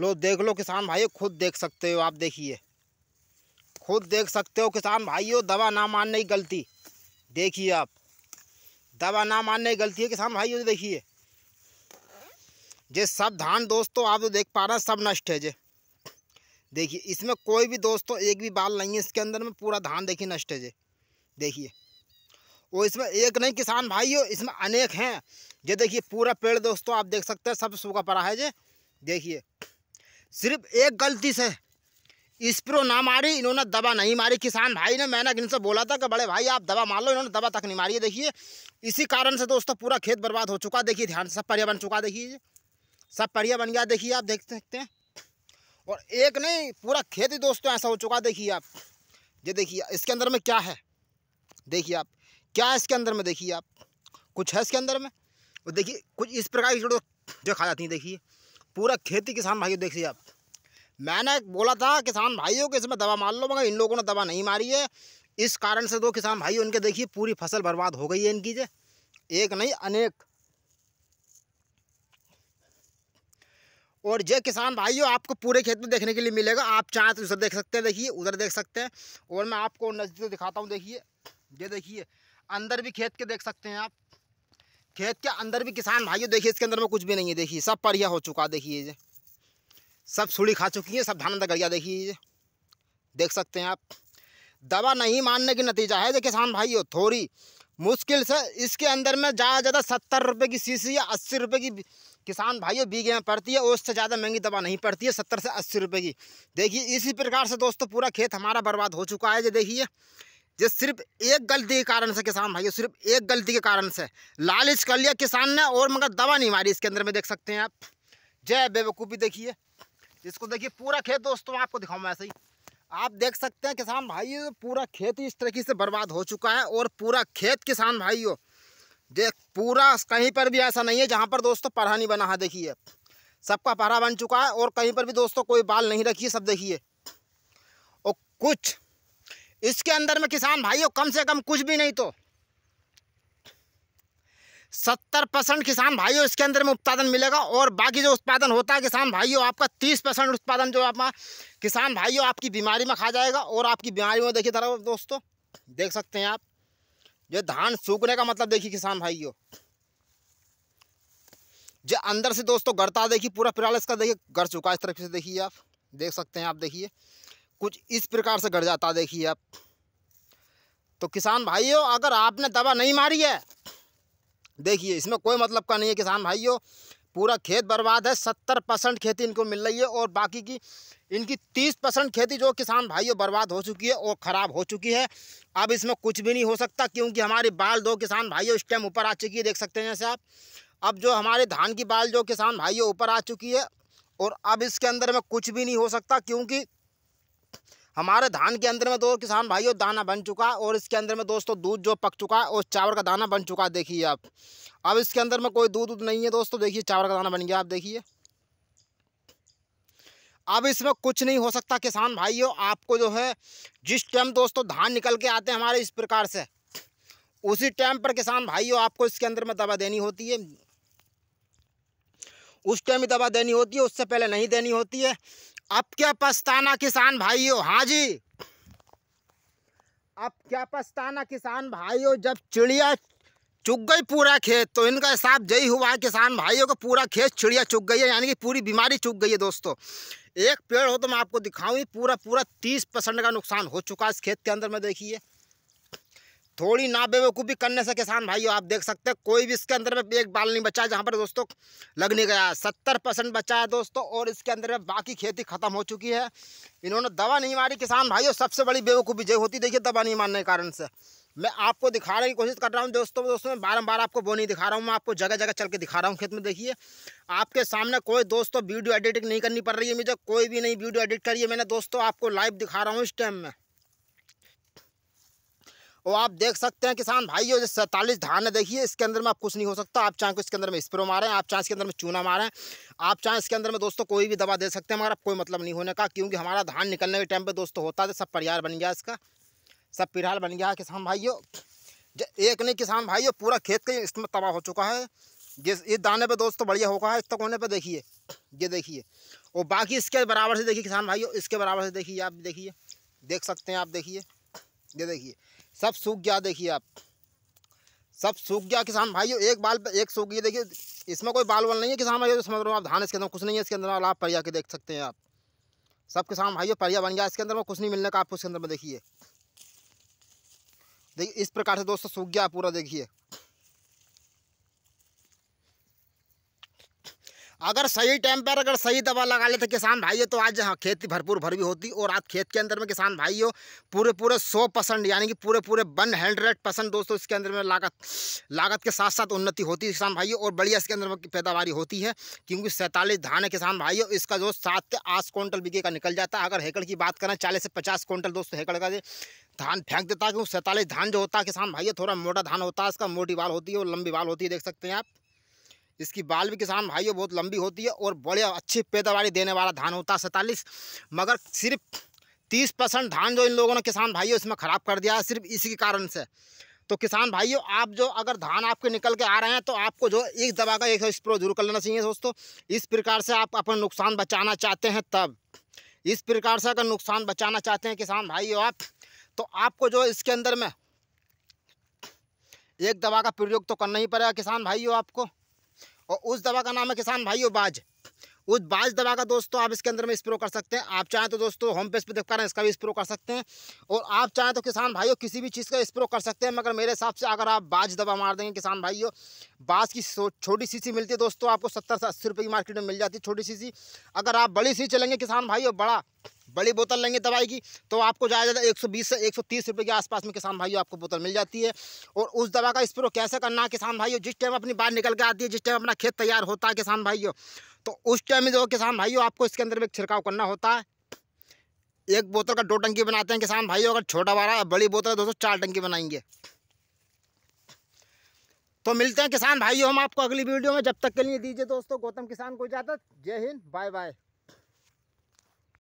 लो देख लो किसान भाई खुद देख सकते हो आप देखिए खुद देख सकते हो किसान भाइयों दवा ना मानने की गलती देखिए आप दवा ना मानने की गलती है किसान भाइयों तो देखिए जे सब धान दोस्तों आप जो तो देख पा रहे हैं सब नष्ट है जे देखिए इसमें कोई भी दोस्तों एक भी बाल नहीं है इसके अंदर में पूरा धान देखिए नष्ट है जे देखिए और इसमें एक नहीं किसान भाई इसमें अनेक हैं जे देखिए पूरा पेड़ दोस्तों आप देख सकते हैं सब सूखा पड़ा है जे देखिए सिर्फ एक गलती से स्प्रो ना मारी इन्होंने दवा नहीं मारी किसान भाई ने मैंने इनसे बोला था कि बड़े भाई आप दवा मार लो इन्होंने दवा तक नहीं मारी है देखिए इसी कारण से दोस्तों पूरा खेत बर्बाद हो चुका देखिए ध्यान सब परिया बन चुका देखिए सब परिया बन गया देखिए आप देख सकते हैं और एक नहीं पूरा खेत ही दोस्तों ऐसा हो चुका देखिए आप ये देखिए इसके अंदर में क्या है देखिए आप क्या इसके अंदर में देखिए आप कुछ है इसके अंदर में और देखिए कुछ इस प्रकार की जो खा जाती हैं देखिए पूरा खेती किसान भाइयों देखिए आप मैंने बोला था किसान भाइयों के इसमें दवा मार लो मगर इन लोगों ने दवा नहीं मारी है इस कारण से दो किसान भाई उनके देखिए पूरी फसल बर्बाद हो गई है इनकी जे एक नहीं अनेक और जे किसान भाइयों आपको पूरे खेत में देखने के लिए मिलेगा आप चाहें तो उधर देख सकते हैं देखिए उधर देख सकते हैं और मैं आपको नज़दीक दिखाता हूँ देखिए ये देखिए अंदर भी खेत के देख सकते हैं आप खेत के अंदर भी किसान भाइयों देखिए इसके अंदर में कुछ भी नहीं है देखिए सब परिया हो चुका देखिए ये सब सूढ़ी खा चुकी है सब धान अंदर गरिया देखिए ये देख सकते हैं आप दवा नहीं मानने के नतीजा है जो किसान भाइयों थोड़ी मुश्किल से इसके अंदर में ज़्यादा ज़्यादा सत्तर रुपये की शीशी या अस्सी रुपये की किसान भाइयों बीघे में पड़ती है उससे ज़्यादा महंगी दवा नहीं पड़ती है सत्तर से अस्सी रुपये की देखिए इसी प्रकार से दोस्तों पूरा खेत हमारा बर्बाद हो चुका है ये देखिए ये सिर्फ एक गलती के कारण से किसान भाई सिर्फ एक गलती के कारण से लालच कर लिया किसान ने और मगर दवा नहीं मारी इसके अंदर में देख सकते हैं आप जय बेवकूफ़ी देखिए इसको देखिए पूरा खेत दोस्तों आपको दिखाऊँ ऐसे ही आप देख सकते हैं किसान भाई पूरा खेत इस तरीके से बर्बाद हो चुका है और पूरा खेत किसान भाई देख पूरा कहीं पर भी ऐसा नहीं है जहाँ पर दोस्तों पढ़ा नहीं बना है देखिए सबका पढ़ा बन चुका है और कहीं पर भी दोस्तों कोई बाल नहीं रखी सब देखिए और कुछ इसके अंदर में किसान भाइयों कम से कम कुछ भी नहीं तो सत्तर परसेंट किसान भाइयों इसके अंदर में उत्पादन मिलेगा और बाकी जो उत्पादन होता है किसान भाइयों आपका तीस परसेंट उत्पादन जो आप किसान भाइयों आपकी बीमारी में खा जाएगा और आपकी बीमारी में देखिए तरह दोस्तों देख सकते हैं आप ये धान सूखने का मतलब देखिए किसान भाइयों जो अंदर से दोस्तों गड़ता देखिए पूरा पिराल इसका देखिए गड़ चुका इस तरफ से देखिए आप देख सकते हैं आप देखिए कुछ इस प्रकार से गड़ जाता देखिए आप तो किसान भाइयों अगर आपने दवा नहीं मारी है देखिए इसमें कोई मतलब का नहीं है किसान भाइयों पूरा खेत बर्बाद है सत्तर परसेंट खेती इनको मिल रही है और बाकी की इनकी तीस परसेंट खेती जो किसान भाइयों बर्बाद हो चुकी है और ख़राब हो चुकी है अब इसमें कुछ भी नहीं हो सकता क्योंकि हमारी बाल दो किसान भाइयों इस टाइम ऊपर आ चुकी है देख सकते हैं जैसे आप अब जो हमारे धान की बाल जो किसान भाइयों ऊपर आ चुकी है और अब इसके अंदर में कुछ भी नहीं हो सकता क्योंकि हमारे धान के अंदर में तो किसान भाइयों दाना बन चुका और इसके अंदर में दोस्तों दूध जो पक चुका और चावल का दाना बन चुका देखिए आप अब इसके अंदर में कोई दूध उध नहीं है दोस्तों देखिए चावल का दाना बन गया आप देखिए अब इसमें कुछ नहीं हो सकता किसान भाइयों आपको जो है जिस टाइम दोस्तों धान निकल के आते हैं हमारे इस प्रकार से उसी टाइम पर किसान भाइयों आपको इसके अंदर में दवा देनी होती है उस टाइम ही दवा देनी होती है उससे पहले नहीं देनी होती है अब क्या पछताना किसान भाइयों हाँ जी अब क्या पछताना किसान भाइयों जब चिड़िया चुग गई पूरा खेत तो इनका हिसाब यही हुआ है किसान भाइयों का पूरा खेत चिड़िया चुग गई है यानी कि पूरी बीमारी चुग गई है दोस्तों एक पेड़ हो तो मैं आपको दिखाऊंगी पूरा पूरा तीस परसेंट का नुकसान हो चुका है इस खेत के अंदर में देखिए थोड़ी ना बेवकूफ़ी करने से किसान भाइयों आप देख सकते हैं कोई भी इसके अंदर में एक बाल नहीं बचा है जहाँ पर दोस्तों लगने गया सत्तर परसेंट बचा है दोस्तों और इसके अंदर में बाकी खेती खत्म हो चुकी है इन्होंने दवा नहीं मारी किसान भाइयों सबसे बड़ी बेवकूफ़ी जो होती देखिए दवा नहीं मारने के कारण से मैं आपको दिखाने की कोशिश कर रहा हूँ दोस्तों दोस्तों मैं बारम्बार आपको वो नहीं दिखा रहा हूँ मैं आपको जगह जगह चल के दिखा रहा हूँ खेत में देखिए आपके सामने कोई दोस्तों वीडियो एडिटिंग नहीं करनी पड़ रही है मुझे कोई भी नहीं वीडियो एडिट करिए मैंने दोस्तों आपको लाइव दिखा रहा हूँ इस टाइम में और आप देख सकते हैं किसान भाई जो सैंतालीस धान है देखिए इसके अंदर में आप कुछ नहीं हो सकता आप चाहे तो इसके अंदर में स्प्रो मारें आप चाहे इसके अंदर में चूना मारें आप चाहे इसके अंदर में दोस्तों कोई भी दवा दे सकते हैं मगर कोई मतलब नहीं होने का क्योंकि हमारा धान निकलने के टाइम पर दोस्तों होता था सब परिहार बन गया इसका सब पिरहाल बन गया है किसान भाइयों एक नहीं किसान भाइयों पूरा खेत का इसमें तबाह हो चुका है जिस इस दाने पे दोस्तों बढ़िया होगा इस तक होने पे देखिए ये देखिए और बाकी इसके बराबर से देखिए किसान भाइयों इसके बराबर से देखिए आप देखिए देख सकते हैं आप देखिए ये देखिए सब सूख गया देखिए आप सब सूख गया किसान भाइयों एक बाल पे एक सूख गया देखिए इसमें कोई बाल वाल नहीं है किसान भाइयों तो समझ रहा हूँ आप धान इसके अंदर कुछ नहीं है इसके अंदर आप परिया के देख सकते हैं आप सब किसान भाइयों परिया बन गया इसके अंदर में कुछ नहीं मिलने का आपको इसके अंदर में देखिए देखिए इस प्रकार से दोस्तों सूख गया पूरा देखिए अगर सही टाइम पर अगर सही दवा लगा लेते किसान भाइयों तो आज हाँ खेती भरपूर भर भी होती और आज खेत के अंदर में किसान भाइयों पूरे पूरे सौ परसेंट यानी कि पूरे पूरे वन हंड्रेड परसेंट दोस्तों इसके अंदर में लागत लागत के साथ साथ उन्नति होती है किसान भाइयों और बढ़िया इसके अंदर में पैदावार होती है क्योंकि सैंतालीस धान है किसान भाइयों इसका जो सात के आठ क्विंटल बिके का निकल जाता है अगर हेकड़ की बात करें चालीस से पचास क्विंटल दोस्तों हेकड़ का धान फेंक देता है क्योंकि सैंतालीस धान जो होता है किसान भाइयों थोड़ा मोटा धान होता है इसका मोटी बाल होती है और लंबी बाल होती है देख सकते हैं आप जिसकी बाल भी किसान भाइयों बहुत लंबी होती है और बड़े अच्छी पैदावार देने वाला धान होता है सैंतालीस मगर सिर्फ तीस परसेंट धान जो इन लोगों ने किसान भाइयों इसमें ख़राब कर दिया है सिर्फ इसी के कारण से तो किसान भाइयों आप जो अगर धान आपके निकल के आ रहे हैं तो आपको जो एक दवा का एक स्प्रो जरूर कर लेना चाहिए दोस्तों इस प्रकार से आप अपना नुकसान बचाना चाहते हैं तब इस प्रकार से अगर नुकसान बचाना चाहते हैं किसान भाइयों आप तो आपको जो इसके अंदर में एक दवा का प्रयोग तो करना ही पड़ेगा किसान भाइयों आपको और उस दवा का नाम है किसान भाइयों बाज उस बाज दवा का दोस्तों आप इसके अंदर में स्प्रो कर सकते हैं आप चाहें तो दोस्तों होम पेज पर देखकर रहे हैं इसका भी स्प्रो कर सकते हैं और आप चाहें तो किसान भाइयों किसी भी चीज़ का स्प्रो कर सकते हैं मगर मेरे हिसाब से अगर आप बाज दवा मार देंगे किसान भाइयों बाज की छोटी सी सी मिलती है दोस्तों आपको सत्तर से अस्सी रुपये की मार्केट में मिल जाती है छोटी सी सी अगर आप बड़ी सी चलेंगे किसान भाइयों बड़ा बड़ी बोतल लेंगे दवाई की तो आपको ज़्यादा ज़्यादा एक से एक सौ के आसपास में किसान भाइयों आपको बोतल मिल जाती है और उस दवा का स्प्रो कैसे करना है किसान भाइयों जिस टाइम अपनी बाहर निकल के आती है जिस टाइम अपना खेत तैयार होता है किसान भाइयों तो उस टाइम में जो किसान भाइयों आपको इसके अंदर में छिड़काव करना होता है एक बोतल का दो टंकी बनाते हैं किसान भाइयों अगर छोटा वाला बड़ी बोतल दोस्तों चार टंकी बनाएंगे तो मिलते हैं किसान भाइयों हम आपको अगली वीडियो में जब तक के लिए दीजिए दोस्तों गौतम किसान को इजाज़त जय हिंद बाय बाय